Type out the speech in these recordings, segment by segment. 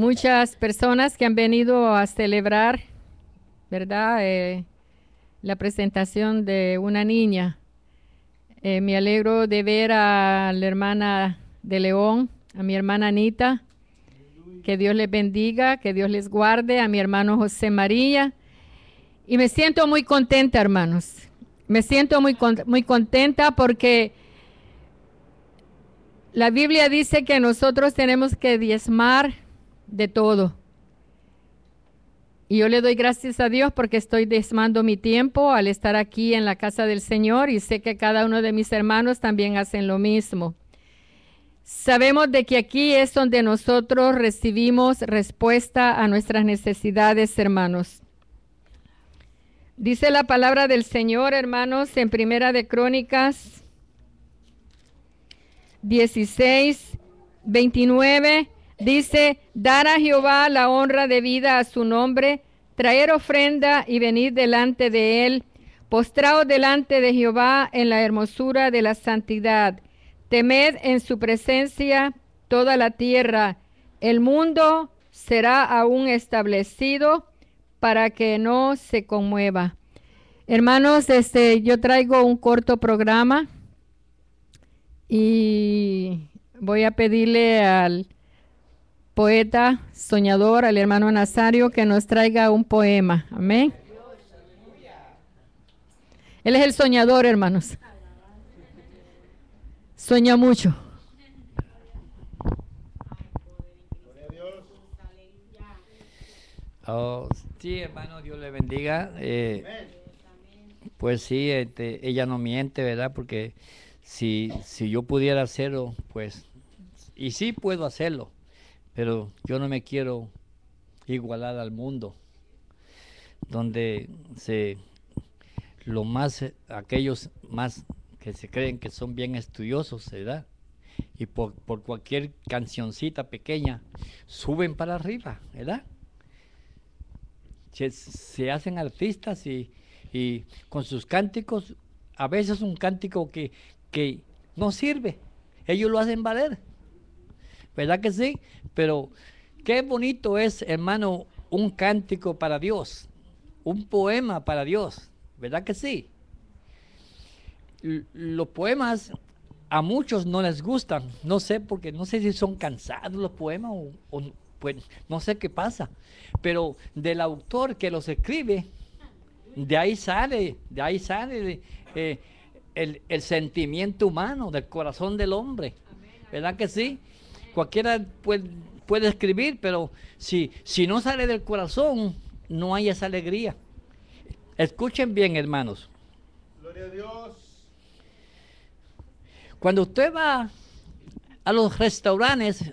muchas personas que han venido a celebrar, ¿verdad? Eh, la presentación de una niña. Eh, me alegro de ver a la hermana de León, a mi hermana Anita. Que Dios les bendiga, que Dios les guarde, a mi hermano José María. Y me siento muy contenta, hermanos. Me siento muy, muy contenta porque la Biblia dice que nosotros tenemos que diezmar de todo. Y yo le doy gracias a Dios porque estoy desmando mi tiempo al estar aquí en la casa del Señor y sé que cada uno de mis hermanos también hacen lo mismo. Sabemos de que aquí es donde nosotros recibimos respuesta a nuestras necesidades, hermanos. Dice la palabra del Señor, hermanos, en Primera de Crónicas 16, 29 Dice, dar a Jehová la honra debida a su nombre, traer ofrenda y venir delante de él, postraos delante de Jehová en la hermosura de la santidad, temed en su presencia toda la tierra, el mundo será aún establecido para que no se conmueva. Hermanos, este, yo traigo un corto programa y voy a pedirle al poeta, soñador, al hermano Nazario, que nos traiga un poema. Amén. Él es el soñador, hermanos. Sueña mucho. Oh, sí, hermano, Dios le bendiga. Eh, pues sí, este, ella no miente, ¿verdad? Porque si, si yo pudiera hacerlo, pues, y sí puedo hacerlo, pero yo no me quiero igualar al mundo, donde se lo más aquellos más que se creen que son bien estudiosos, ¿verdad? Y por, cualquier cancioncita pequeña suben para arriba, ¿verdad? Se, hacen artistas y, con sus cánticos, a veces un cántico que no sirve, ellos lo hacen valer. ¿verdad que sí? Pero qué bonito es, hermano, un cántico para Dios, un poema para Dios, ¿verdad que sí? los poemas a muchos no les gustan, no sé, porque no sé si son cansados los poemas o, pues, no sé qué pasa, pero del autor que los escribe, de ahí sale, de ahí sale eh, el, sentimiento humano, del corazón del hombre, ¿verdad que sí? cualquiera puede, escribir, pero si, si no sale del corazón, no hay esa alegría. Escuchen bien, hermanos. Gloria a Dios. Cuando usted va a los restaurantes,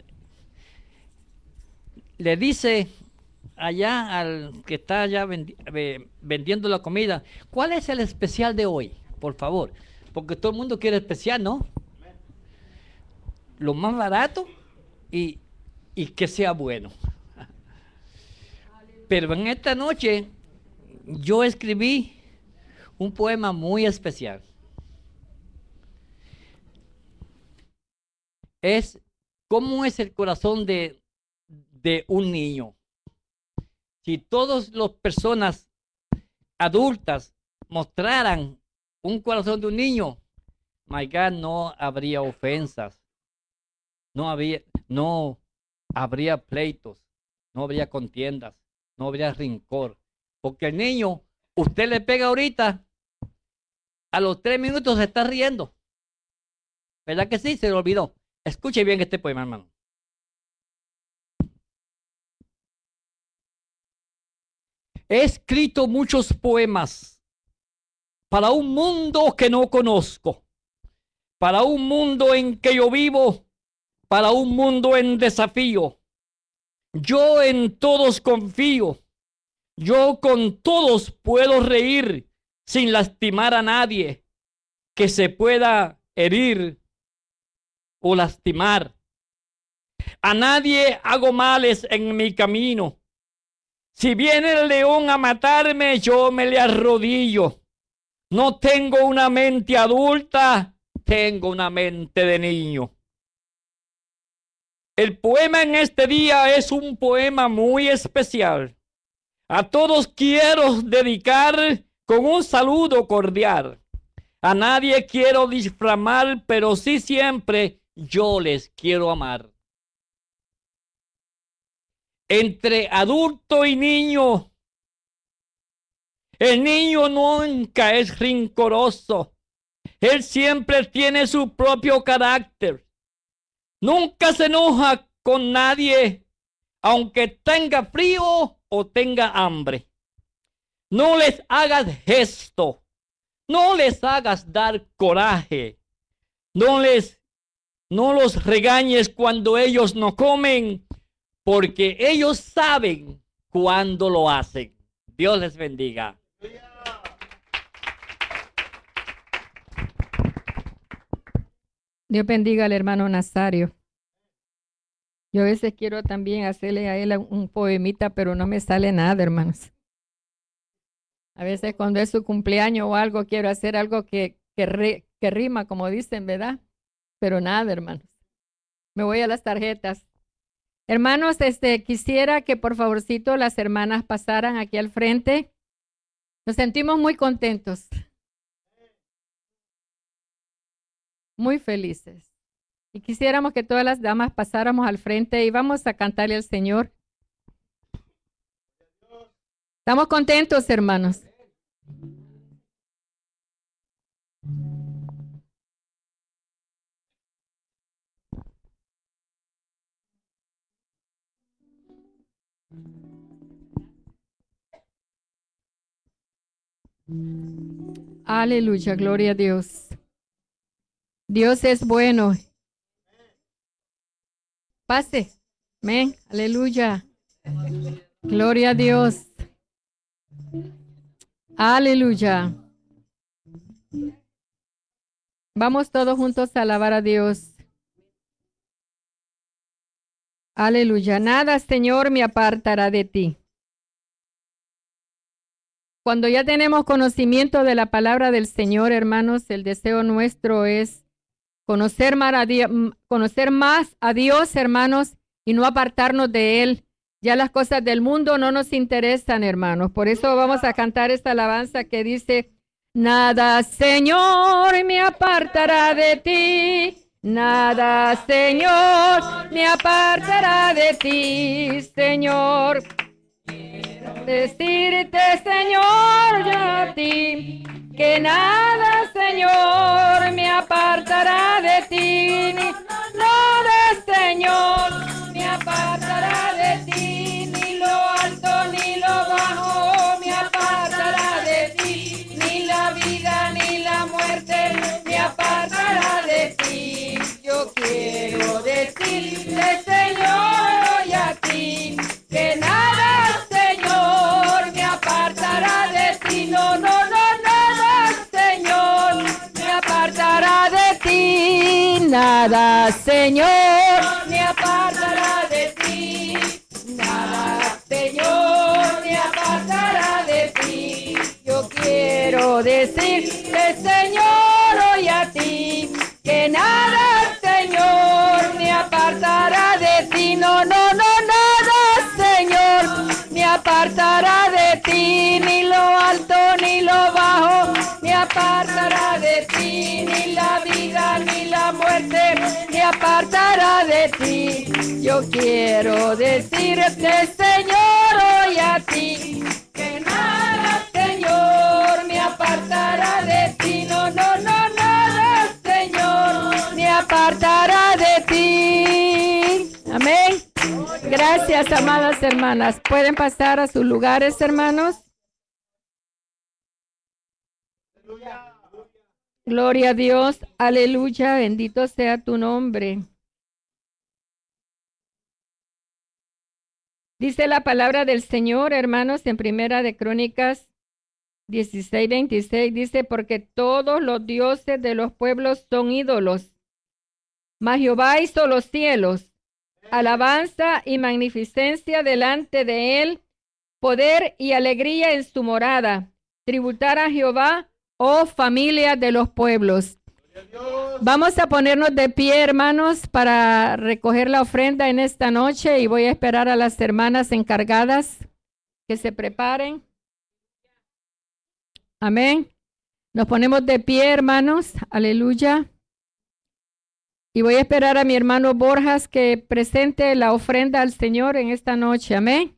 le dice allá al que está allá vendiendo la comida, ¿cuál es el especial de hoy? Por favor, porque todo el mundo quiere especial, ¿no? Lo más barato y, que sea bueno. Pero en esta noche yo escribí un poema muy especial. Es cómo es el corazón de, de un niño. Si todas las personas adultas mostraran un corazón de un niño, my God, no habría ofensas. No había, no habría pleitos, no habría contiendas, no habría rincor. Porque el niño, usted le pega ahorita, a los tres minutos se está riendo. ¿Verdad que sí? Se le olvidó. Escuche bien este poema, hermano. He escrito muchos poemas para un mundo que no conozco, para un mundo en que yo vivo para un mundo en desafío. Yo en todos confío. Yo con todos puedo reír sin lastimar a nadie que se pueda herir o lastimar. A nadie hago males en mi camino. Si viene el león a matarme, yo me le arrodillo. No tengo una mente adulta, tengo una mente de niño. El poema en este día es un poema muy especial. A todos quiero dedicar con un saludo cordial. A nadie quiero disframar, pero sí siempre yo les quiero amar. Entre adulto y niño, el niño nunca es rincoroso. Él siempre tiene su propio carácter. Nunca se enoja con nadie, aunque tenga frío o tenga hambre. No les hagas gesto, no les hagas dar coraje, no les no los regañes cuando ellos no comen, porque ellos saben cuando lo hacen. Dios les bendiga. Dios bendiga al hermano Nazario. Yo a veces quiero también hacerle a él un poemita, pero no me sale nada, hermanos. A veces cuando es su cumpleaños o algo, quiero hacer algo que, rima, como dicen, ¿verdad? Pero nada, hermanos. Me voy a las tarjetas. Hermanos, este, quisiera que por favorcito las hermanas pasaran aquí al frente. Nos sentimos muy contentos muy felices. Y quisiéramos que todas las damas pasáramos al frente y vamos a cantarle al Señor. Estamos contentos, hermanos. Aleluya, gloria a Dios. Dios es bueno. Pase. Amén. Aleluya. Gloria a Dios. Aleluya. Vamos todos juntos a alabar a Dios. Aleluya. Nada, Señor, me apartará de ti. Cuando ya tenemos conocimiento de la palabra del Señor, hermanos, el deseo nuestro es Conocer más, a Dios, hermanos, y no apartarnos de Él. Ya las cosas del mundo no nos interesan, hermanos. Por eso vamos a cantar esta alabanza que dice, nada, Señor, me apartará de ti. Nada, Señor, me apartará de ti, Señor. Quiero decirte, Señor, ya a ti que nada, Señor, me apartará de ti. Ni nada, Señor, me apartará de ti. Ni lo alto ni lo bajo me apartará de ti. Ni la vida ni la muerte me apartará de ti. Yo quiero decirle, Señor. Nada, Señor, me apartará de ti. Nada, Señor, me apartará de ti. Yo quiero decirte, Señor, hoy a ti, que nada apartará de ti, ni la vida ni la muerte me apartará de ti. Yo quiero decirte, este Señor, hoy a ti, que nada, Señor, me apartará de ti, no, no, no, nada, Señor, me apartará de ti. Amén. Gracias, amadas hermanas. ¿Pueden pasar a sus lugares, hermanos? Gloria a Dios, aleluya, bendito sea tu nombre. Dice la palabra del Señor, hermanos, en Primera de Crónicas 16, 26, dice, porque todos los dioses de los pueblos son ídolos, mas Jehová hizo los cielos, alabanza y magnificencia delante de él, poder y alegría en su morada, tributar a Jehová, oh familia de los pueblos. Vamos a ponernos de pie, hermanos, para recoger la ofrenda en esta noche y voy a esperar a las hermanas encargadas que se preparen. Amén. Nos ponemos de pie, hermanos. Aleluya. Y voy a esperar a mi hermano Borjas que presente la ofrenda al Señor en esta noche. Amén.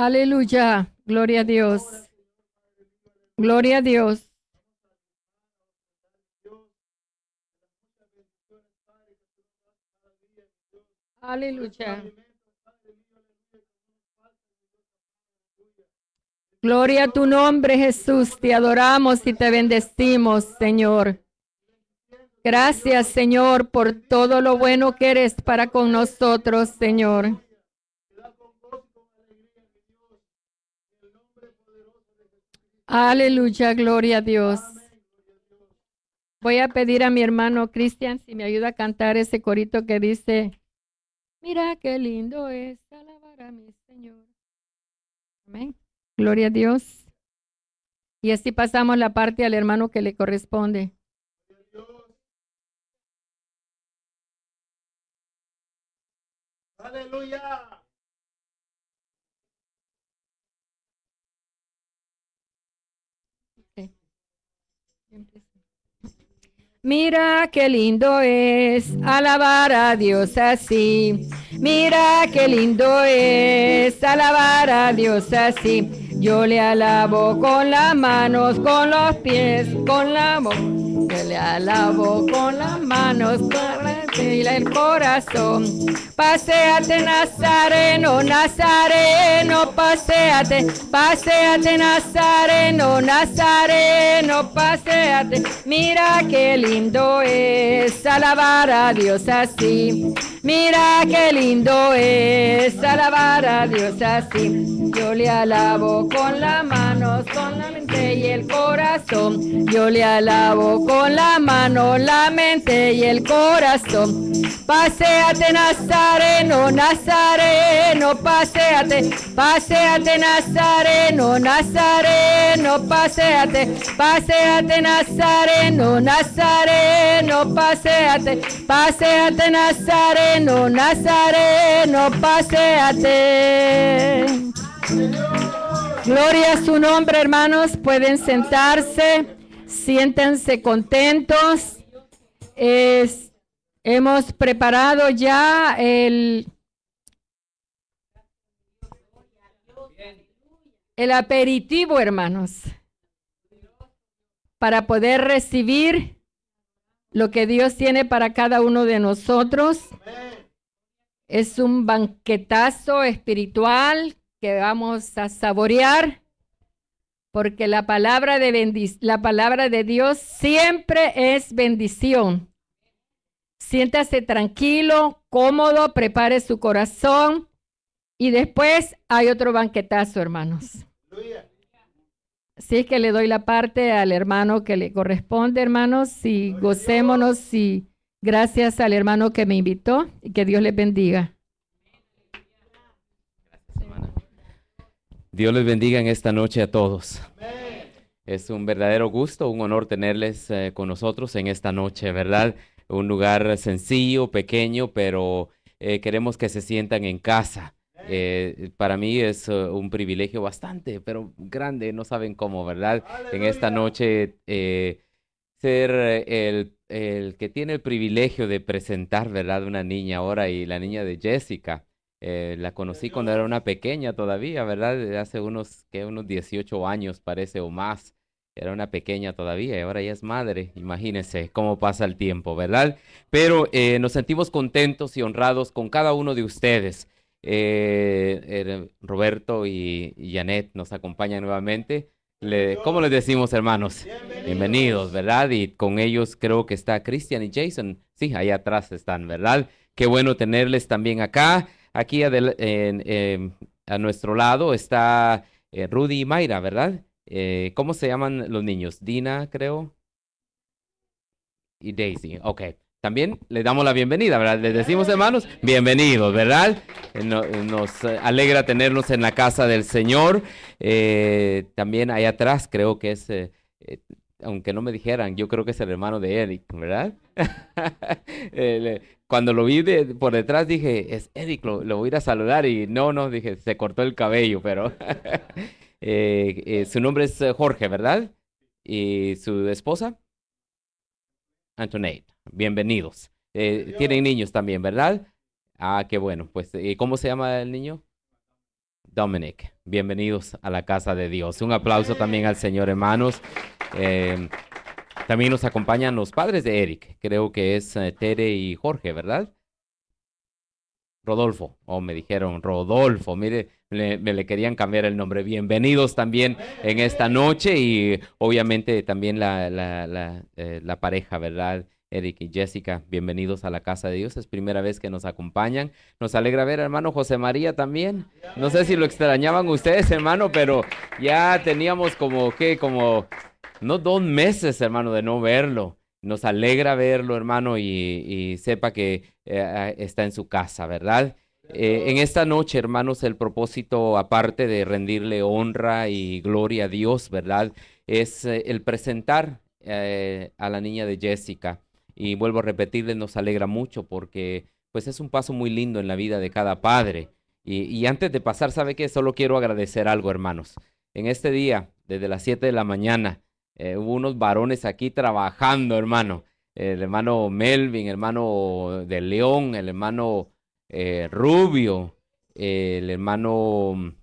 Aleluya, gloria a Dios. Gloria a Dios. Aleluya. Gloria a tu nombre, Jesús. Te adoramos y te bendecimos, Señor. Gracias, Señor, por todo lo bueno que eres para con nosotros, Señor. Aleluya, gloria a Dios. Voy a pedir a mi hermano Cristian si me ayuda a cantar ese corito que dice, mira qué lindo es alabar a mi Señor. Amén. Gloria a Dios. Y así pasamos la parte al hermano que le corresponde. Aleluya. Mira qué lindo es alabar a Dios así. Mira qué lindo es alabar a Dios así. Yo le alabo con las manos, con los pies, con la voz Yo le alabo con las manos, con la y el corazón. Paseate Nazareno, Nazareno, paseate, paseate Nazareno, Nazareno, paseate. Mira qué lindo es alabar a Dios así. Mira qué lindo es alabar a Dios así. Yo le alabo con la mano, con la mente y el corazón. Yo le alabo con la mano, la mente y el corazón. Paseate Nazareno, Nazareno, paseate, paseate Nazareno, Nazareno, paseate, paseate Nazareno, Nazareno, paseate, paseate Nazareno, Nazareno, paseate. Gloria a su nombre, hermanos. Pueden sentarse, siéntense contentos. Es, hemos preparado ya el, el aperitivo, hermanos, para poder recibir lo que Dios tiene para cada uno de nosotros. Es un banquetazo espiritual que vamos a saborear, porque la palabra de, la palabra de Dios siempre es bendición. Siéntase tranquilo, cómodo, prepare su corazón y después hay otro banquetazo, hermanos. Así es que le doy la parte al hermano que le corresponde, hermanos, y gocémonos y gracias al hermano que me invitó y que Dios les bendiga. Dios les bendiga en esta noche a todos. Es un verdadero gusto, un honor tenerles eh, con nosotros en esta noche, ¿verdad? Un lugar sencillo, pequeño, pero eh, queremos que se sientan en casa. Eh, para mí es un privilegio bastante, pero grande, no saben cómo, ¿verdad? En esta noche ser el, que tiene el privilegio de presentar, ¿verdad? Una niña ahora y la niña de Jessica. Eh, la conocí cuando era una pequeña todavía, ¿verdad? hace unos, que unos 18 años parece o más. Era una pequeña todavía y ahora ya es madre. Imagínense cómo pasa el tiempo, ¿verdad? Pero eh, nos sentimos contentos y honrados con cada uno de ustedes. Eh, er, Roberto y, Janet nos acompañan nuevamente. ¿Cómo les decimos, hermanos? Bienvenidos. Bienvenidos, ¿verdad? Y con ellos creo que está Christian y Jason. Sí, ahí atrás están, ¿verdad? Qué bueno tenerles también acá. Aquí em, a nuestro lado está eh, Rudy y Mayra, ¿verdad? Eh, ¿Cómo se llaman los niños? Dina, creo. Y Daisy, ok. También les damos la bienvenida, ¿verdad? Les decimos, hermanos, bienvenidos, ¿verdad? Nos alegra tenerlos en la casa del Señor. Eh, también ahí atrás creo que es aunque no me dijeran, yo creo que es el hermano de Eric, ¿verdad? Eh, cuando lo vi por detrás dije, es Eric, lo, voy a ir a saludar y no, no, dije, se cortó el cabello, pero eh, eh, su nombre es Jorge, ¿verdad? ¿Y su esposa? Antoinette, bienvenidos. tienen niños también, ¿verdad? Ah, qué bueno. Pues, ¿cómo se llama el niño? Dominic bienvenidos a la casa de Dios. Un aplauso también al Señor, hermanos. Eh, también nos acompañan los padres de Eric, creo que es eh, Tere y Jorge, ¿verdad? Rodolfo, o me dijeron Rodolfo, mire, me le querían cambiar el nombre. Bienvenidos también en esta noche y obviamente también la, la eh, pareja, ¿verdad? Eric y Jessica, bienvenidos a la casa de Dios. Es primera vez que nos acompañan. Nos alegra ver, hermano José María también. No sé si lo extrañaban ustedes, hermano, pero ya teníamos como que, como, no dos meses, hermano, de no verlo. Nos alegra verlo, hermano, y, sepa que eh, está en su casa, ¿verdad? Eh, en esta noche, hermanos, el propósito, aparte de rendirle honra y gloria a Dios, ¿verdad? Es eh, el presentar a la niña de Jessica. Y vuelvo a repetirles, nos alegra mucho porque pues es un paso muy lindo en la vida de cada padre. Y, antes de pasar, ¿sabe qué? Solo quiero agradecer algo, hermanos. En este día, desde las 7 de la mañana, eh, hubo unos varones aquí trabajando, hermano. El hermano Melvin, el hermano de León, el hermano eh, Rubio, el hermano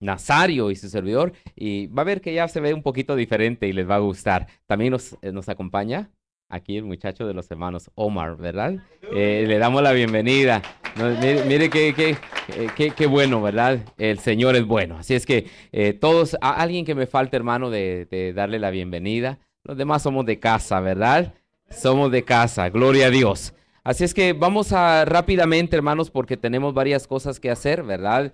Nazario y su servidor. Y va a ver que ya se ve un poquito diferente y les va a gustar. También nos eh, acompaña aquí el muchacho de los hermanos Omar, ¿verdad? Eh, le damos la bienvenida. mire, eh, qué, bueno, ¿verdad? El Señor es bueno. Así es que eh, todos, a alguien que me falta, hermano, de, darle la bienvenida. Los demás somos de casa, ¿verdad? Somos de casa, gloria a Dios. Así es que vamos a rápidamente, hermanos, porque tenemos varias cosas que hacer, ¿verdad?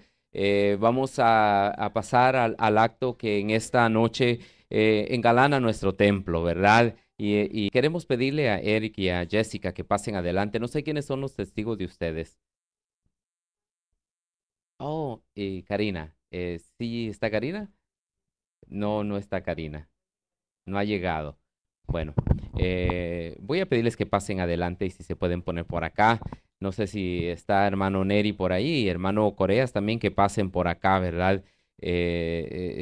vamos a, pasar al, al, acto que en esta noche engalana nuestro templo, ¿verdad? Eh, y, queremos pedirle a Eric y a Jessica que pasen adelante. No sé quiénes son los testigos de ustedes. Oh, y Karina. Eh, ¿Sí está Karina? No, no está Karina. No ha llegado. Bueno, eh, voy a pedirles que pasen adelante y si se pueden poner por acá. No sé si está hermano Neri por ahí, hermano Coreas también que pasen por acá, ¿verdad?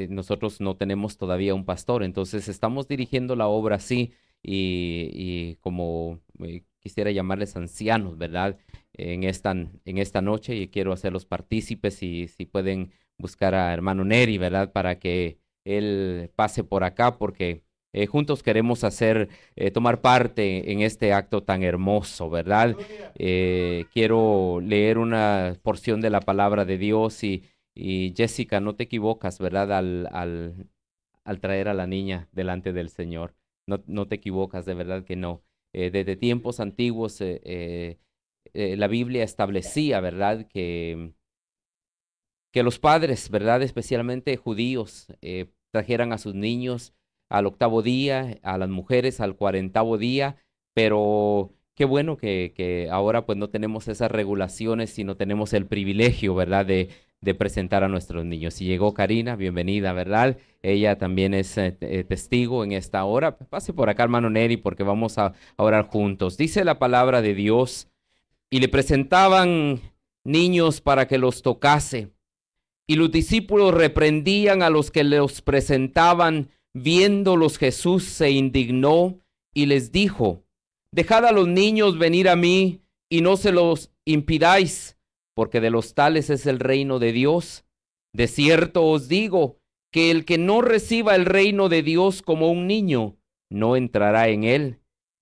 nosotros no tenemos todavía un pastor, entonces estamos dirigiendo la obra así y, como eh, quisiera llamarles ancianos, ¿verdad? En esta, en esta noche y quiero hacerlos partícipes y si pueden buscar a hermano Neri, ¿verdad? Para que él pase por acá porque eh, juntos queremos hacer, eh, tomar parte en este acto tan hermoso, ¿verdad? quiero leer una porción de la palabra de Dios y, Jessica, no te equivocas, ¿verdad? Al, al, al traer a la niña delante del Señor. No, te equivocas, de verdad que no. Eh, desde tiempos antiguos eh, eh, la Biblia establecía, ¿verdad? Que, que los padres, ¿verdad? Especialmente judíos, trajeran a sus niños al octavo día, a las mujeres al cuarentavo día, pero qué bueno que, que, ahora pues no tenemos esas regulaciones, sino tenemos el privilegio, ¿verdad? De, de presentar a nuestros niños. Y llegó Karina, bienvenida, ¿verdad? Ella también es eh, eh, testigo en esta hora. Pase por acá, hermano Neri, porque vamos a, a orar juntos. Dice la palabra de Dios, y le presentaban niños para que los tocase. Y los discípulos reprendían a los que los presentaban, viéndolos Jesús se indignó y les dijo, Dejad a los niños venir a mí y no se los impidáis porque de los tales es el reino de Dios. De cierto os digo que el que no reciba el reino de Dios como un niño, no entrará en él.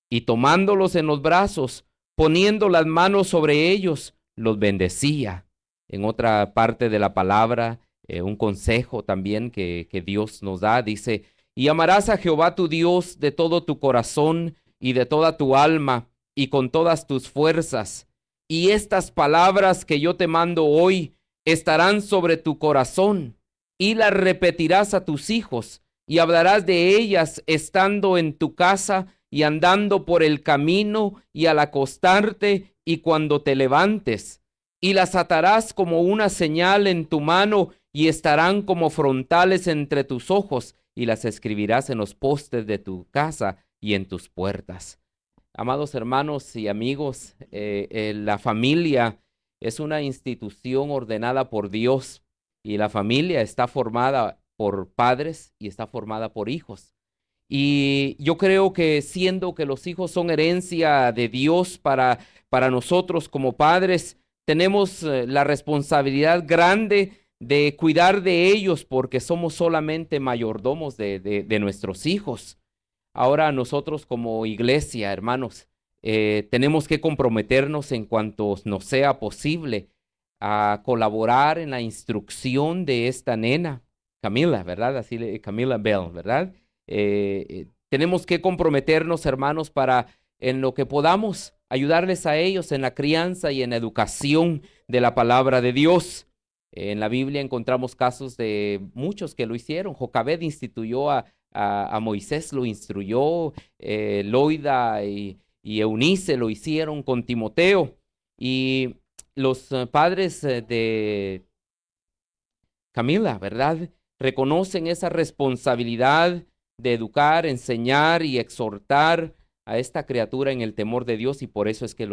Y tomándolos en los brazos, poniendo las manos sobre ellos, los bendecía. En otra parte de la palabra, eh, un consejo también que, que Dios nos da, dice, y amarás a Jehová tu Dios de todo tu corazón y de toda tu alma y con todas tus fuerzas y estas palabras que yo te mando hoy estarán sobre tu corazón y las repetirás a tus hijos y hablarás de ellas estando en tu casa y andando por el camino y al acostarte y cuando te levantes. Y las atarás como una señal en tu mano y estarán como frontales entre tus ojos y las escribirás en los postes de tu casa y en tus puertas. Amados hermanos y amigos, eh, eh, la familia es una institución ordenada por Dios y la familia está formada por padres y está formada por hijos. Y yo creo que siendo que los hijos son herencia de Dios para, para nosotros como padres, tenemos eh, la responsabilidad grande de cuidar de ellos porque somos solamente mayordomos de, de nuestros hijos. Ahora nosotros como iglesia, hermanos, eh, tenemos que comprometernos en cuanto nos sea posible a colaborar en la instrucción de esta nena, Camila, ¿verdad? Así le, Camila Bell, ¿verdad? Eh, eh, tenemos que comprometernos, hermanos, para en lo que podamos ayudarles a ellos en la crianza y en la educación de la palabra de Dios. En la Biblia encontramos casos de muchos que lo hicieron. Jocabed instituyó a, a, Moisés lo instruyó, eh, Loida y, Eunice lo hicieron con Timoteo. Y los eh, padres eh, de Camila, ¿verdad? Reconocen esa responsabilidad de educar, enseñar y exhortar a esta criatura en el temor de Dios y por eso es que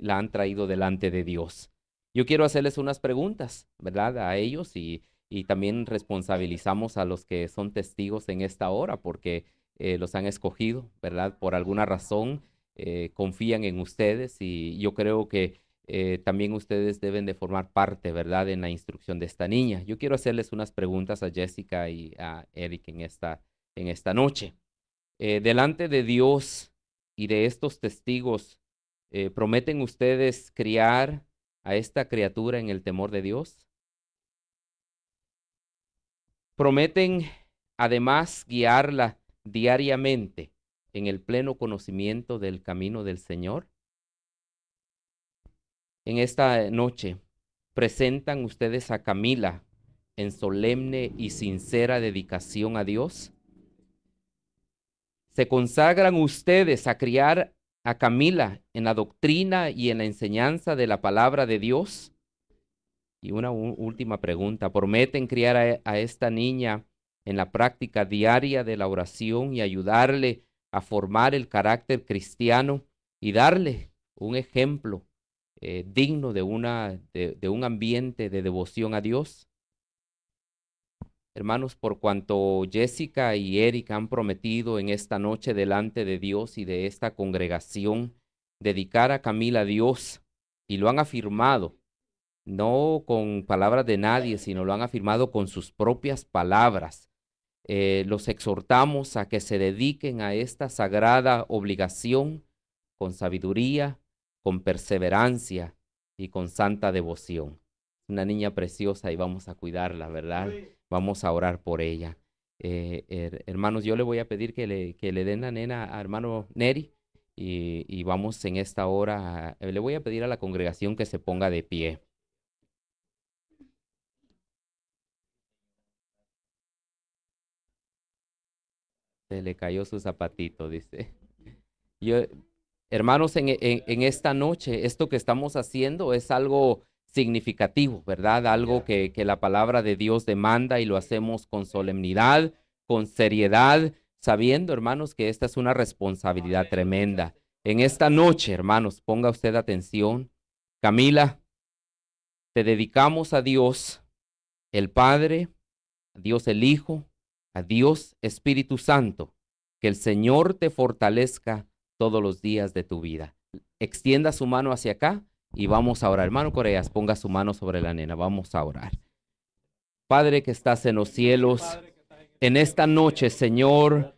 la han traído delante de Dios. Yo quiero hacerles unas preguntas, ¿verdad? A ellos y y también responsabilizamos a los que son testigos en esta hora porque eh, los han escogido, ¿verdad? Por alguna razón eh, confían en ustedes y yo creo que eh, también ustedes deben de formar parte, ¿verdad?, en la instrucción de esta niña. Yo quiero hacerles unas preguntas a Jessica y a Eric en esta, en esta noche. delante de Dios y de estos testigos, ¿prometen ustedes criar a esta criatura en el temor de Dios? Prometen además guiarla diariamente en el pleno conocimiento del camino del Señor. En esta noche presentan ustedes a Camila en solemne y sincera dedicación a Dios. Se consagran ustedes a criar a Camila en la doctrina y en la enseñanza de la palabra de Dios y una última pregunta, ¿prometen criar a, esta niña en la práctica diaria de la oración y ayudarle a formar el carácter cristiano y darle un ejemplo eh, digno de, una, de, un ambiente de devoción a Dios. Hermanos, por cuanto Jessica y Eric han prometido en esta noche delante de Dios y de esta congregación dedicar a Camila a Dios y lo han afirmado, no con palabras de nadie, sino lo han afirmado con sus propias palabras. Eh, los exhortamos a que se dediquen a esta sagrada obligación con sabiduría, con perseverancia y con santa devoción. Una niña preciosa y vamos a cuidarla, ¿verdad? Vamos a orar por ella. Eh, hermanos, yo le voy a pedir que le, den la nena a hermano Neri y, vamos en esta hora, le voy a pedir a la congregación que se ponga de pie. Se le cayó su zapatito, dice. Yo, hermanos, en, en, esta noche, esto que estamos haciendo es algo significativo, ¿verdad? Algo que, que la palabra de Dios demanda y lo hacemos con solemnidad, con seriedad, sabiendo, hermanos, que esta es una responsabilidad tremenda. En esta noche, hermanos, ponga usted atención. Camila, te dedicamos a Dios, el Padre, a Dios el Hijo, a Dios Espíritu Santo, que el Señor te fortalezca todos los días de tu vida. Extienda su mano hacia acá y vamos a orar. Hermano Coreas, ponga su mano sobre la nena. Vamos a orar. Padre que estás en los cielos, en esta noche, Señor,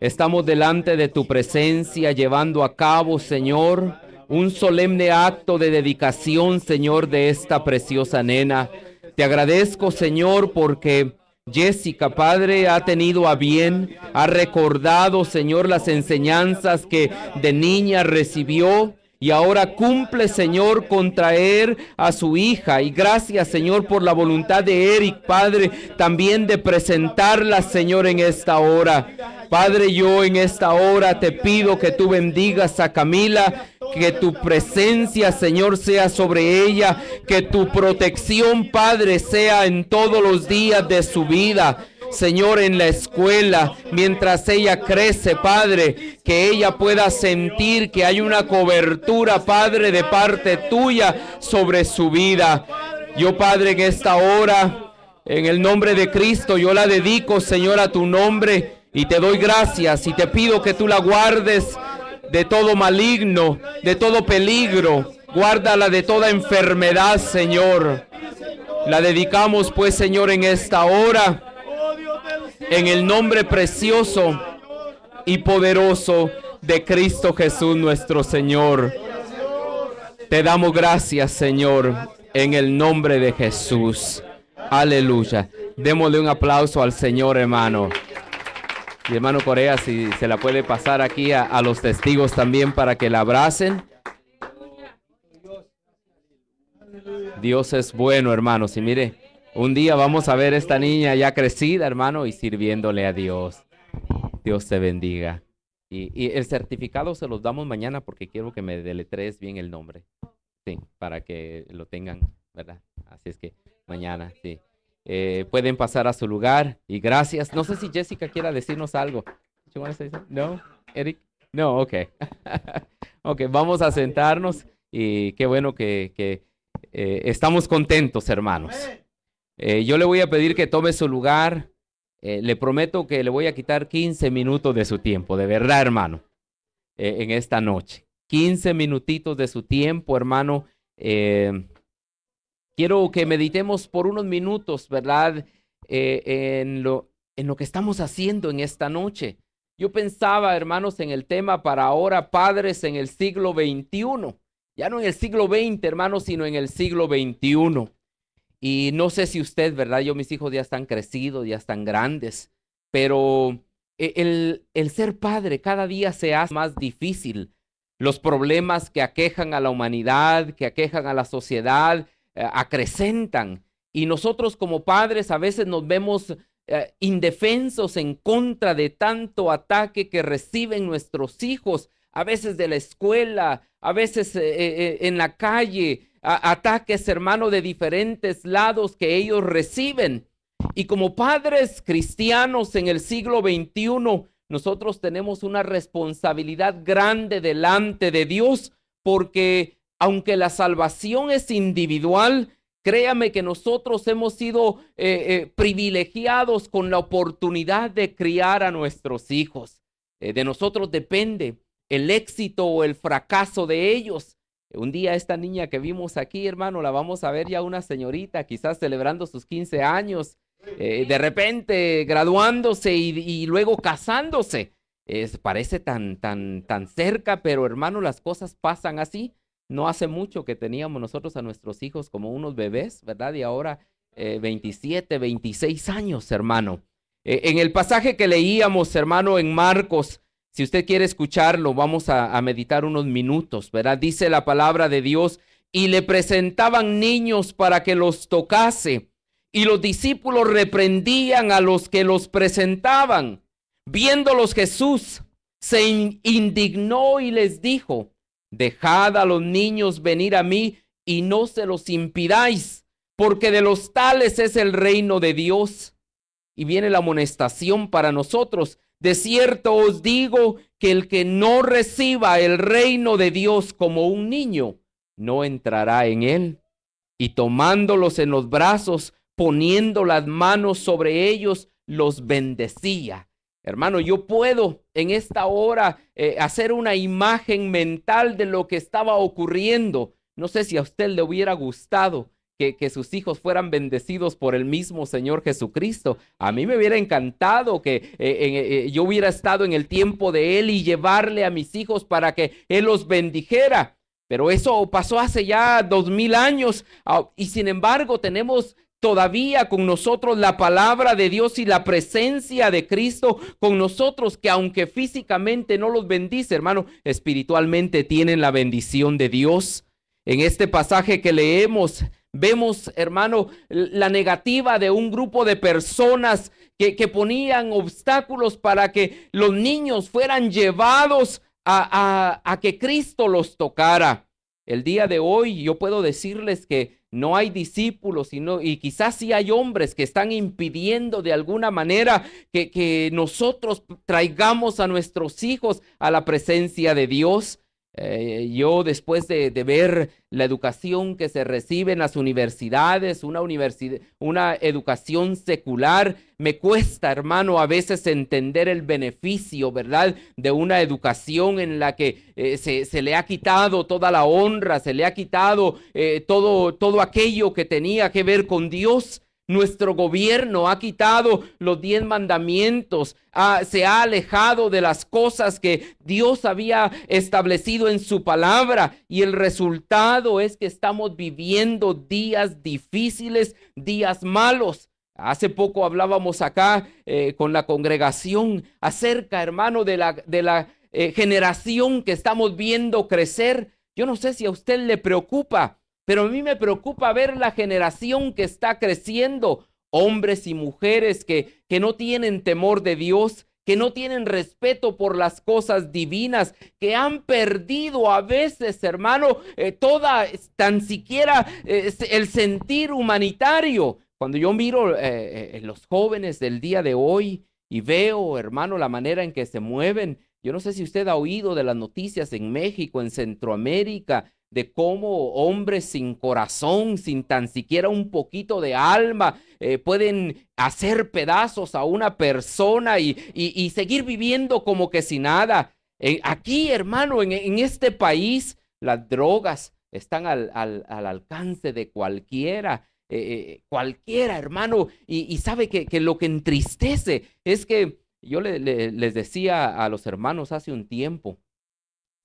estamos delante de tu presencia llevando a cabo, Señor, un solemne acto de dedicación, Señor, de esta preciosa nena. Te agradezco, Señor, porque Jessica, Padre, ha tenido a bien, ha recordado, Señor, las enseñanzas que de niña recibió. Y ahora cumple, Señor, contraer a su hija. Y gracias, Señor, por la voluntad de Eric, Padre, también de presentarla, Señor, en esta hora. Padre, yo en esta hora te pido que tú bendigas a Camila, que tu presencia, Señor, sea sobre ella, que tu protección, Padre, sea en todos los días de su vida. Señor, en la escuela, mientras ella crece, Padre, que ella pueda sentir que hay una cobertura, Padre, de parte tuya sobre su vida. Yo, Padre, en esta hora, en el nombre de Cristo, yo la dedico, Señor, a tu nombre y te doy gracias y te pido que tú la guardes de todo maligno, de todo peligro. Guárdala de toda enfermedad, Señor. La dedicamos pues, Señor, en esta hora en el nombre precioso y poderoso de Cristo Jesús nuestro Señor. Te damos gracias, Señor, en el nombre de Jesús. Aleluya. Démosle un aplauso al Señor, hermano. Y hermano Corea, si se la puede pasar aquí a, a los testigos también para que la abracen. Dios es bueno, hermanos. Y mire, un día vamos a ver esta niña ya crecida, hermano, y sirviéndole a Dios. Dios te bendiga. Y, el certificado se los damos mañana porque quiero que me deletrees bien el nombre. Sí, para que lo tengan, ¿verdad? Así es que mañana, sí. Eh, pueden pasar a su lugar y gracias. No sé si Jessica quiera decirnos algo. No, Eric. No, ok. ok, vamos a sentarnos y qué bueno que, eh, estamos contentos, hermanos. Eh, yo le voy a pedir que tome su lugar. Eh, le prometo que le voy a quitar 15 minutos de su tiempo, de verdad, hermano, eh, en esta noche. 15 minutitos de su tiempo, hermano. quiero que meditemos por unos minutos, ¿verdad? en, lo, en lo que estamos haciendo en esta noche. Yo pensaba, hermanos, en el tema para ahora, padres en el siglo XXI. Ya no en el siglo XX, hermanos, sino en el siglo XXI. Y no sé si usted, ¿verdad? Yo, mis hijos ya están crecidos, ya están grandes, pero e, el, ser padre cada día se hace más difícil. Los problemas que aquejan a la humanidad, que aquejan a la sociedad, eh, acrecentan. Y nosotros como padres a veces nos vemos eh, indefensos en contra de tanto ataque que reciben nuestros hijos, a veces de la escuela, a veces eh, en la calle, ataques, hermanos de diferentes lados que ellos reciben. Y como padres cristianos en el siglo 21 nosotros tenemos una responsabilidad grande delante de Dios, porque aunque la salvación es individual, créame que nosotros hemos sido eh, eh, privilegiados con la oportunidad de criar a nuestros hijos. Eh, de nosotros depende el éxito o el fracaso de ellos. Un día esta niña que vimos aquí, hermano, la vamos a ver ya una señorita, quizás celebrando sus 15 años, eh, de repente graduándose y, luego casándose. Es, parece tan, tan, tan cerca, pero hermano, las cosas pasan así. No hace mucho que teníamos nosotros a nuestros hijos como unos bebés, ¿verdad? Y ahora 27, eh, 26 años, hermano. Eh, en el pasaje que leíamos, hermano, en Marcos, si usted quiere escucharlo, vamos a, meditar unos minutos, ¿verdad? Dice la palabra de Dios, y le presentaban niños para que los tocase, y los discípulos reprendían a los que los presentaban. Viéndolos Jesús, se indignó y les dijo, dejad a los niños venir a mí y no se los impidáis, porque de los tales es el reino de Dios. Y viene la amonestación para nosotros de cierto os digo que el que no reciba el reino de Dios como un niño, no entrará en él. Y tomándolos en los brazos, poniendo las manos sobre ellos, los bendecía. Hermano, yo puedo en esta hora eh, hacer una imagen mental de lo que estaba ocurriendo. No sé si a usted le hubiera gustado, que, sus hijos fueran bendecidos por el mismo Señor Jesucristo. A mí me hubiera encantado que eh, eh, eh, yo hubiera estado en el tiempo de Él y llevarle a mis hijos para que Él los bendijera. Pero eso pasó hace ya dos mil años ah, y sin embargo tenemos todavía con nosotros la palabra de Dios y la presencia de Cristo con nosotros, que aunque físicamente no los bendice, hermano, espiritualmente tienen la bendición de Dios. En este pasaje que leemos, Vemos, hermano, la negativa de un grupo de personas que, ponían obstáculos para que los niños fueran llevados a, que Cristo los tocara. El día de hoy yo puedo decirles que no hay discípulos y quizás sí hay hombres que están impidiendo de alguna manera que nosotros traigamos a nuestros hijos a la presencia de Dios. Eh, yo después de, ver la educación que se recibe en las universidades, una, una educación secular, me cuesta, hermano, a veces entender el beneficio, ¿verdad? De una educación en la que eh, se, se, le ha quitado toda la honra, se le ha quitado eh, todo, todo aquello que tenía que ver con Dios. Nuestro gobierno ha quitado los diez mandamientos, se ha alejado de las cosas que Dios había establecido en su palabra y el resultado es que estamos viviendo días difíciles, días malos. Hace poco hablábamos acá eh, con la congregación acerca, hermano, de la, eh, generación que estamos viendo crecer. Yo no sé si a usted le preocupa pero a mí me preocupa ver la generación que está creciendo, hombres y mujeres que, que no tienen temor de Dios, que no tienen respeto por las cosas divinas, que han perdido a veces, hermano, eh, toda, tan siquiera el sentir humanitario. Cuando yo miro a eh, eh, los jóvenes del día de hoy y veo, hermano, la manera en que se mueven, yo no sé si usted ha oído de las noticias en México, en Centroamérica, de cómo hombres sin corazón, sin tan siquiera un poquito de alma, eh, pueden hacer pedazos a una persona y, seguir viviendo como que sin nada. Eh, aquí, hermano, en, este país, las drogas están al, alcance de cualquiera. Eh, cualquiera, hermano, y, sabe que, lo que entristece es que yo les decía a los hermanos hace un tiempo,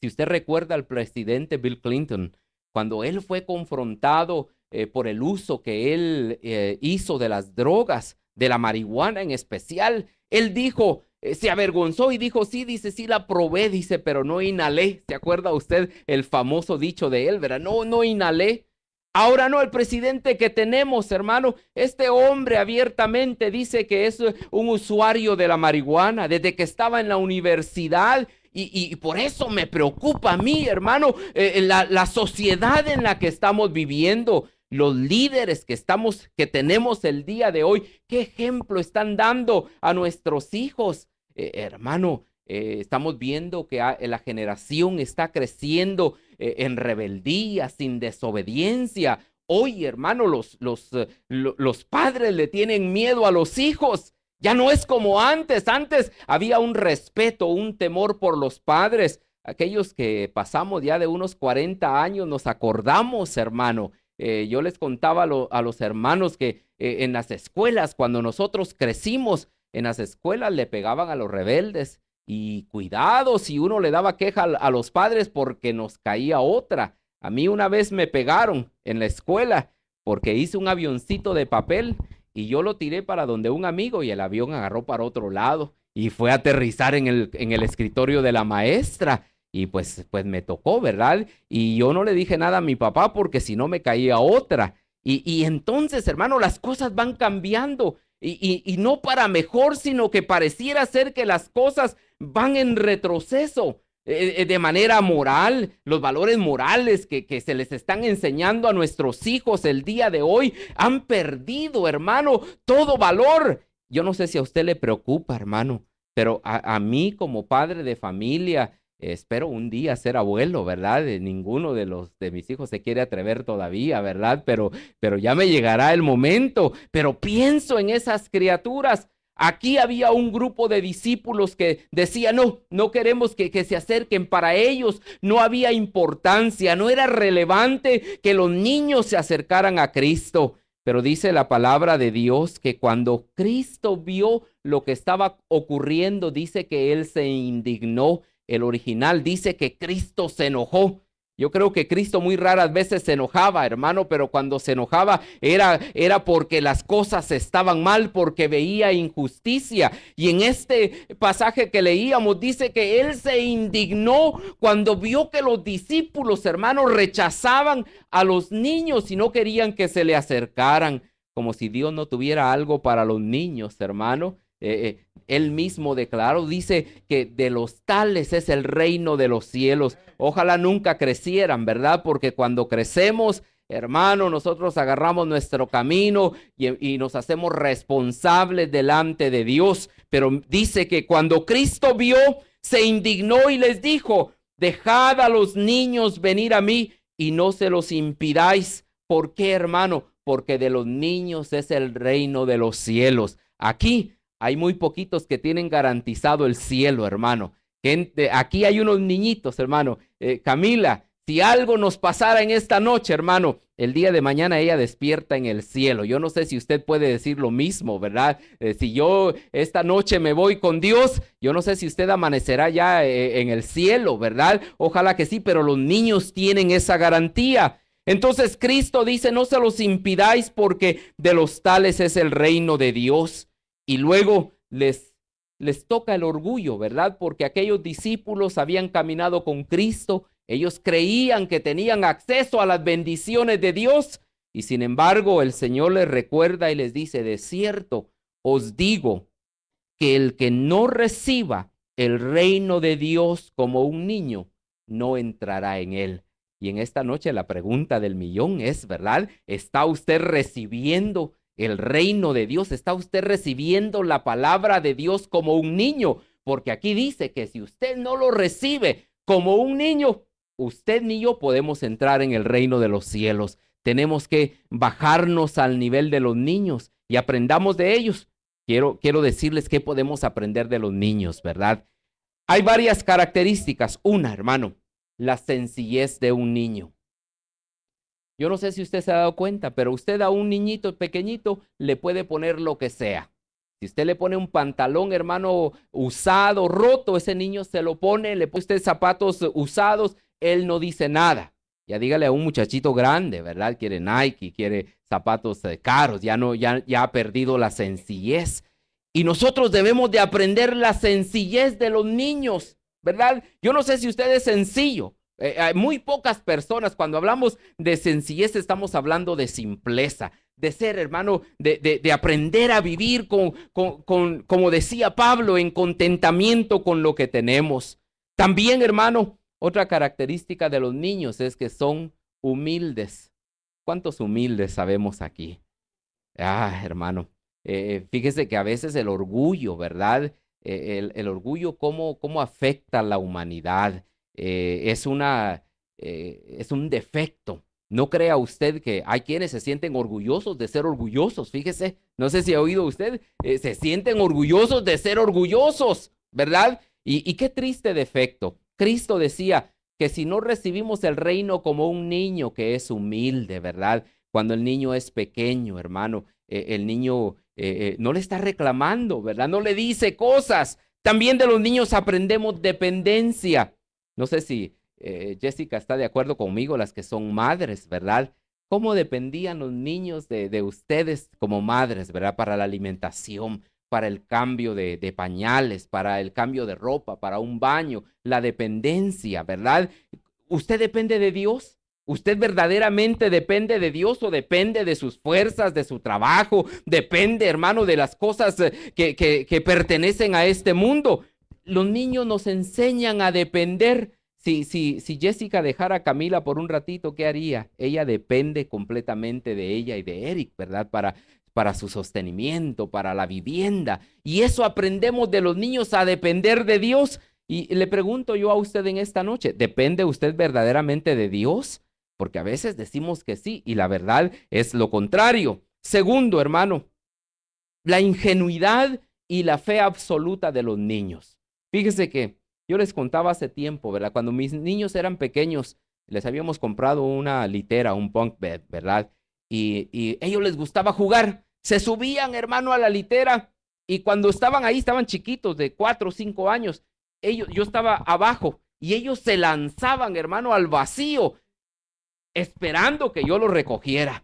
si usted recuerda al presidente Bill Clinton, cuando él fue confrontado eh, por el uso que él eh, hizo de las drogas, de la marihuana en especial, él dijo, eh, se avergonzó y dijo, sí, dice, sí la probé, dice, pero no inhalé. ¿Se acuerda usted el famoso dicho de él, verdad? No, no inhalé. Ahora no, el presidente que tenemos, hermano, este hombre abiertamente dice que es un usuario de la marihuana desde que estaba en la universidad y, por eso me preocupa a mí, hermano, eh, eh, la, sociedad en la que estamos viviendo, los líderes que estamos, que tenemos el día de hoy, qué ejemplo están dando a nuestros hijos, eh, hermano. estamos viendo que la generación está creciendo en rebeldía, sin desobediencia. Hoy, hermano, los, los padres le tienen miedo a los hijos ya no es como antes. Antes había un respeto, un temor por los padres. Aquellos que pasamos ya de unos 40 años nos acordamos, hermano. Eh, yo les contaba a, los hermanos que eh, en las escuelas, cuando nosotros crecimos, en las escuelas le pegaban a los rebeldes. Y cuidado si uno le daba queja a los padres porque nos caía otra. A mí una vez me pegaron en la escuela porque hice un avioncito de papel y yo lo tiré para donde un amigo y el avión agarró para otro lado y fue a aterrizar en el, en el escritorio de la maestra. Y pues, pues me tocó, ¿verdad? Y yo no le dije nada a mi papá porque si no me caía otra. Y, entonces, hermano, las cosas van cambiando. y no para mejor, sino que pareciera ser que las cosas van en retroceso. Eh, eh, de manera moral, los valores morales que, se les están enseñando a nuestros hijos el día de hoy, han perdido, hermano, todo valor. Yo no sé si a usted le preocupa, hermano, pero a, mí como padre de familia, espero un día ser abuelo, ¿verdad? ninguno de los de mis hijos se quiere atrever todavía, ¿verdad? Pero, pero ya me llegará el momento. Pero pienso en esas criaturas Aquí había un grupo de discípulos que decía, no, no queremos que, que, se acerquen. Para ellos no había importancia, no era relevante que los niños se acercaran a Cristo. Pero dice la palabra de Dios que cuando Cristo vio lo que estaba ocurriendo, dice que Él se indignó. El original dice que Cristo se enojó. Yo creo que Cristo muy raras veces se enojaba, hermano, pero cuando se enojaba era, era porque las cosas estaban mal, porque veía injusticia. Y en este pasaje que leíamos dice que él se indignó cuando vio que los discípulos, hermanos, rechazaban a los niños y no querían que se le acercaran, como si Dios no tuviera algo para los niños, hermano. Eh, eh, él mismo declaró, dice que de los tales es el reino de los cielos. Ojalá nunca crecieran, ¿verdad? Porque cuando crecemos, hermano, nosotros agarramos nuestro camino y, nos hacemos responsables delante de Dios. Pero dice que cuando Cristo vio, se indignó y les dijo, dejad a los niños venir a mí y no se los impidáis. ¿Por qué, hermano? Porque de los niños es el reino de los cielos. Aquí hay muy poquitos que tienen garantizado el cielo, hermano. Gente, aquí hay unos niñitos, hermano. Eh, Camila, si algo nos pasara en esta noche, hermano, el día de mañana ella despierta en el cielo. Yo no sé si usted puede decir lo mismo, ¿verdad? Eh, si yo esta noche me voy con Dios, yo no sé si usted amanecerá ya eh, en el cielo, ¿verdad? Ojalá que sí, pero los niños tienen esa garantía. Entonces Cristo dice, no se los impidáis porque de los tales es el reino de Dios. Y luego les, les toca el orgullo, ¿verdad? Porque aquellos discípulos habían caminado con Cristo, ellos creían que tenían acceso a las bendiciones de Dios y sin embargo el Señor les recuerda y les dice, de cierto, os digo que el que no reciba el reino de Dios como un niño, no entrará en él. Y en esta noche la pregunta del millón es, ¿verdad? ¿Está usted recibiendo el reino de Dios. Está usted recibiendo la palabra de Dios como un niño, porque aquí dice que si usted no lo recibe como un niño, usted ni yo podemos entrar en el reino de los cielos. Tenemos que bajarnos al nivel de los niños y aprendamos de ellos. Quiero, quiero decirles qué podemos aprender de los niños, ¿verdad? Hay varias características. Una, hermano, la sencillez de un niño. Yo no sé si usted se ha dado cuenta, pero usted a un niñito pequeñito le puede poner lo que sea. Si usted le pone un pantalón, hermano, usado, roto, ese niño se lo pone, le pone usted zapatos usados, él no dice nada. Ya dígale a un muchachito grande, ¿verdad? Quiere Nike, quiere zapatos eh, caros, ya no, ya, ya ha perdido la sencillez. Y nosotros debemos de aprender la sencillez de los niños, ¿verdad? Yo no sé si usted es sencillo, eh, muy pocas personas, cuando hablamos de sencillez, estamos hablando de simpleza, de ser hermano, de, aprender a vivir con, como decía Pablo, en contentamiento con lo que tenemos. También, hermano, otra característica de los niños es que son humildes. ¿Cuántos humildes sabemos aquí? Ah, hermano, eh, fíjese que a veces el orgullo, ¿verdad? Eh, el, el, orgullo, ¿cómo, cómo afecta a la humanidad? Eh, es, una, eh, es un defecto. No crea usted que hay quienes se sienten orgullosos de ser orgullosos. Fíjese, no sé si ha oído usted, eh, se sienten orgullosos de ser orgullosos, ¿verdad? Y, y qué triste defecto. Cristo decía que si no recibimos el reino como un niño que es humilde, ¿verdad? Cuando el niño es pequeño, hermano, el niño no le está reclamando, ¿verdad? No le dice cosas. También de los niños aprendemos dependencia. No sé si eh, Jessica está de acuerdo conmigo, las que son madres, ¿verdad? ¿Cómo dependían los niños de, ustedes como madres, ¿verdad? Para la alimentación, para el cambio de, pañales, para el cambio de ropa, para un baño, la dependencia, ¿verdad? ¿Usted depende de Dios? ¿Usted verdaderamente depende de Dios o depende de sus fuerzas, de su trabajo? Depende, hermano, de las cosas eh, que, que pertenecen a este mundo los niños nos enseñan a depender. Si, si, si Jessica dejara a Camila por un ratito, ¿qué haría? Ella depende completamente de ella y de Eric, ¿verdad? Para, para su sostenimiento, para la vivienda. Y eso aprendemos de los niños a depender de Dios. Y le pregunto yo a usted en esta noche, ¿depende usted verdaderamente de Dios? Porque a veces decimos que sí y la verdad es lo contrario. Segundo, hermano, la ingenuidad y la fe absoluta de los niños. Fíjense que yo les contaba hace tiempo, ¿verdad? Cuando mis niños eran pequeños, les habíamos comprado una litera, un punk, bed, ¿verdad? Y, ellos les gustaba jugar. Se subían, hermano, a la litera. Y cuando estaban ahí, estaban chiquitos, de cuatro o cinco años. Ellos, yo estaba abajo y ellos se lanzaban, hermano, al vacío, esperando que yo los recogiera.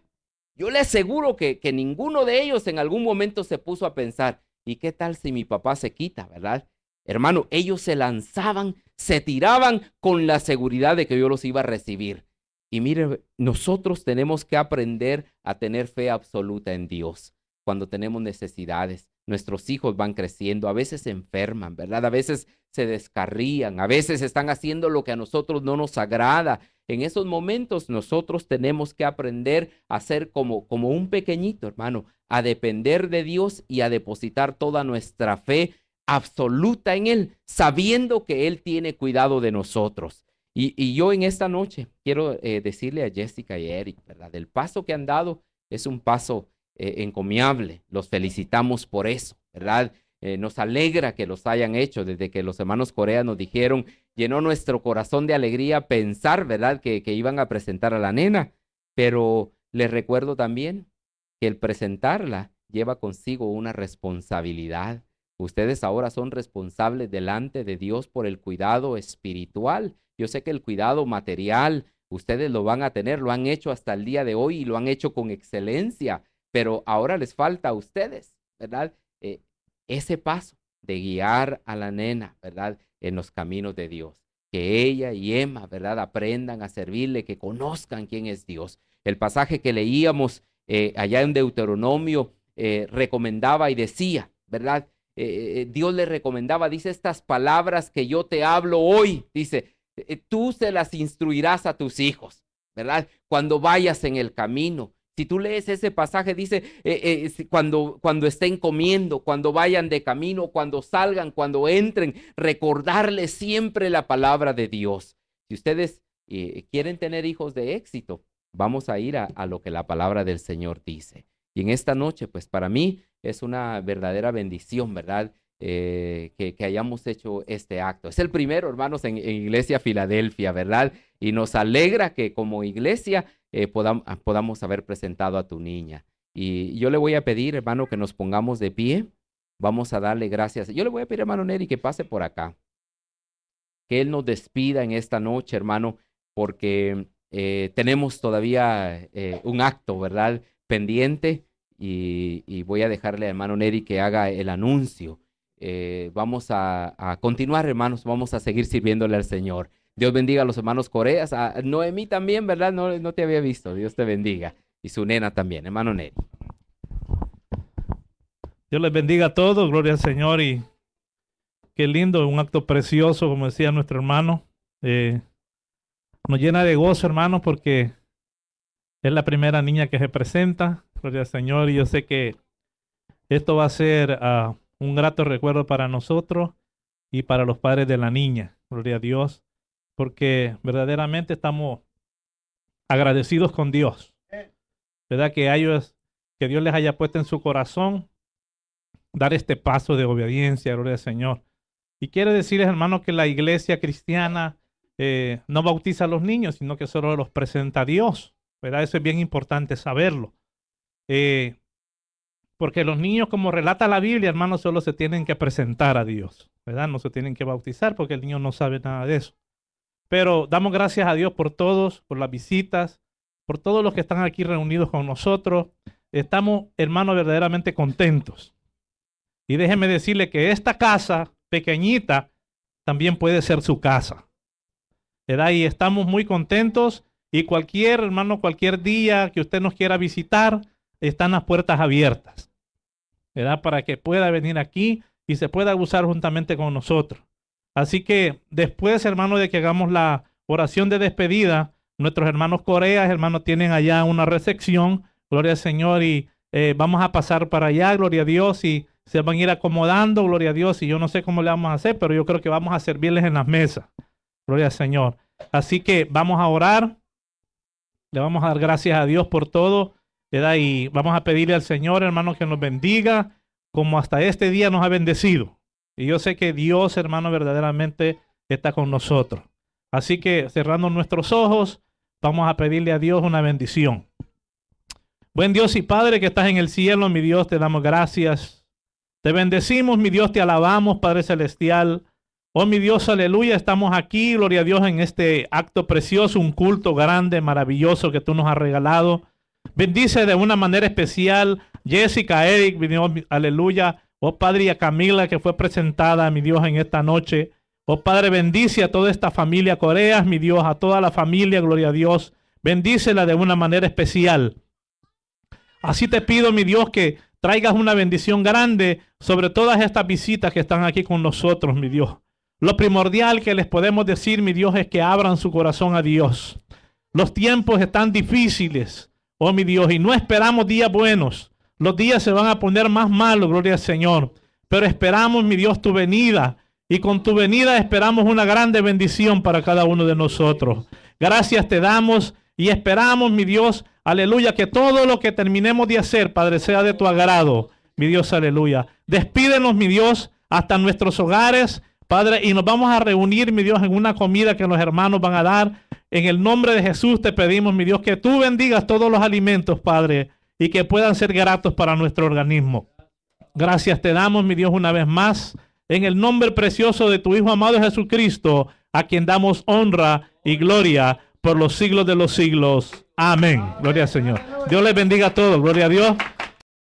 Yo les aseguro que, que ninguno de ellos en algún momento se puso a pensar, ¿y qué tal si mi papá se quita, verdad? Hermano, ellos se lanzaban, se tiraban con la seguridad de que yo los iba a recibir. Y mire nosotros tenemos que aprender a tener fe absoluta en Dios cuando tenemos necesidades. Nuestros hijos van creciendo, a veces se enferman, ¿verdad? A veces se descarrían, a veces están haciendo lo que a nosotros no nos agrada. En esos momentos nosotros tenemos que aprender a ser como, como un pequeñito, hermano, a depender de Dios y a depositar toda nuestra fe absoluta en Él, sabiendo que Él tiene cuidado de nosotros. Y, yo en esta noche quiero eh, decirle a Jessica y Eric, ¿verdad? El paso que han dado es un paso eh, encomiable. Los felicitamos por eso, ¿verdad? Eh, nos alegra que los hayan hecho desde que los hermanos coreanos dijeron, llenó nuestro corazón de alegría pensar, ¿verdad?, que, que iban a presentar a la nena. Pero les recuerdo también que el presentarla lleva consigo una responsabilidad Ustedes ahora son responsables delante de Dios por el cuidado espiritual. Yo sé que el cuidado material, ustedes lo van a tener, lo han hecho hasta el día de hoy y lo han hecho con excelencia, pero ahora les falta a ustedes, ¿verdad? Eh, ese paso de guiar a la nena, ¿verdad? En los caminos de Dios. Que ella y Emma, ¿verdad? Aprendan a servirle, que conozcan quién es Dios. El pasaje que leíamos eh, allá en Deuteronomio eh, recomendaba y decía, ¿verdad? Eh, eh, Dios le recomendaba, dice estas palabras que yo te hablo hoy, dice, eh, tú se las instruirás a tus hijos, ¿verdad? Cuando vayas en el camino. Si tú lees ese pasaje, dice, cuando, cuando estén comiendo, cuando vayan de camino, cuando salgan, cuando entren, recordarles siempre la palabra de Dios. Si ustedes quieren tener hijos de éxito, vamos a ir a lo que la palabra del Señor dice. Y en esta noche, pues para mí es una verdadera bendición, ¿verdad? Eh, que, hayamos hecho este acto. Es el primero, hermanos, en, Iglesia Filadelfia, ¿verdad? Y nos alegra que como iglesia eh, ah, podamos haber presentado a tu niña. Y yo le voy a pedir, hermano, que nos pongamos de pie. Vamos a darle gracias. Yo le voy a pedir, hermano Neri, que pase por acá. Que Él nos despida en esta noche, hermano, porque eh, tenemos todavía un acto, ¿verdad? pendiente y, voy a dejarle a hermano Neri que haga el anuncio. Eh, vamos a, continuar, hermanos, vamos a seguir sirviéndole al Señor. Dios bendiga a los hermanos Coreas, a ah, Noemí también, ¿verdad? No, no te había visto, Dios te bendiga. Y su nena también, hermano Neri. Dios les bendiga a todos, gloria al Señor y qué lindo, un acto precioso, como decía nuestro hermano. Eh, nos llena de gozo, hermanos, porque es la primera niña que se presenta, gloria al Señor, y yo sé que esto va a ser ah, un grato recuerdo para nosotros y para los padres de la niña, gloria a Dios, porque verdaderamente estamos agradecidos con Dios, ¿verdad? Que, ellos, que Dios les haya puesto en su corazón dar este paso de obediencia, gloria al Señor. Y quiero decirles, hermanos, que la iglesia cristiana eh, no bautiza a los niños, sino que solo los presenta a Dios. ¿verdad? Eso es bien importante saberlo. Eh, porque los niños, como relata la Biblia, hermanos, solo se tienen que presentar a Dios, ¿verdad? No se tienen que bautizar porque el niño no sabe nada de eso. Pero damos gracias a Dios por todos, por las visitas, por todos los que están aquí reunidos con nosotros. Estamos, hermanos, verdaderamente contentos. Y déjeme decirle que esta casa pequeñita también puede ser su casa. ¿verdad? Y estamos muy contentos y cualquier, hermano, cualquier día que usted nos quiera visitar, están las puertas abiertas, ¿verdad? Para que pueda venir aquí y se pueda usar juntamente con nosotros. Así que después, hermano, de que hagamos la oración de despedida, nuestros hermanos coreas, hermanos, tienen allá una recepción, gloria al Señor, y eh, vamos a pasar para allá, gloria a Dios, y se van a ir acomodando, gloria a Dios, y yo no sé cómo le vamos a hacer, pero yo creo que vamos a servirles en las mesas, gloria al Señor. Así que vamos a orar. Le vamos a dar gracias a Dios por todo, Y vamos a pedirle al Señor, hermano, que nos bendiga como hasta este día nos ha bendecido. Y yo sé que Dios, hermano, verdaderamente está con nosotros. Así que cerrando nuestros ojos, vamos a pedirle a Dios una bendición. Buen Dios y Padre que estás en el cielo, mi Dios, te damos gracias. Te bendecimos, mi Dios, te alabamos, Padre Celestial. Oh mi Dios, aleluya, estamos aquí, gloria a Dios, en este acto precioso, un culto grande, maravilloso que tú nos has regalado. Bendice de una manera especial Jessica, Eric, aleluya. Oh Padre y a Camila que fue presentada, mi Dios, en esta noche. Oh Padre, bendice a toda esta familia Coreas, mi Dios, a toda la familia, gloria a Dios. Bendícela de una manera especial. Así te pido, mi Dios, que traigas una bendición grande sobre todas estas visitas que están aquí con nosotros, mi Dios. Lo primordial que les podemos decir, mi Dios, es que abran su corazón a Dios. Los tiempos están difíciles, oh mi Dios, y no esperamos días buenos. Los días se van a poner más malos, gloria al Señor. Pero esperamos, mi Dios, tu venida. Y con tu venida esperamos una grande bendición para cada uno de nosotros. Gracias te damos y esperamos, mi Dios, aleluya, que todo lo que terminemos de hacer, Padre, sea de tu agrado. Mi Dios, aleluya. Despídenos, mi Dios, hasta nuestros hogares Padre, y nos vamos a reunir, mi Dios, en una comida que los hermanos van a dar. En el nombre de Jesús te pedimos, mi Dios, que tú bendigas todos los alimentos, Padre, y que puedan ser gratos para nuestro organismo. Gracias te damos, mi Dios, una vez más, en el nombre precioso de tu Hijo amado Jesucristo, a quien damos honra y gloria por los siglos de los siglos. Amén. Gloria al Señor. Dios les bendiga a todos. Gloria a Dios.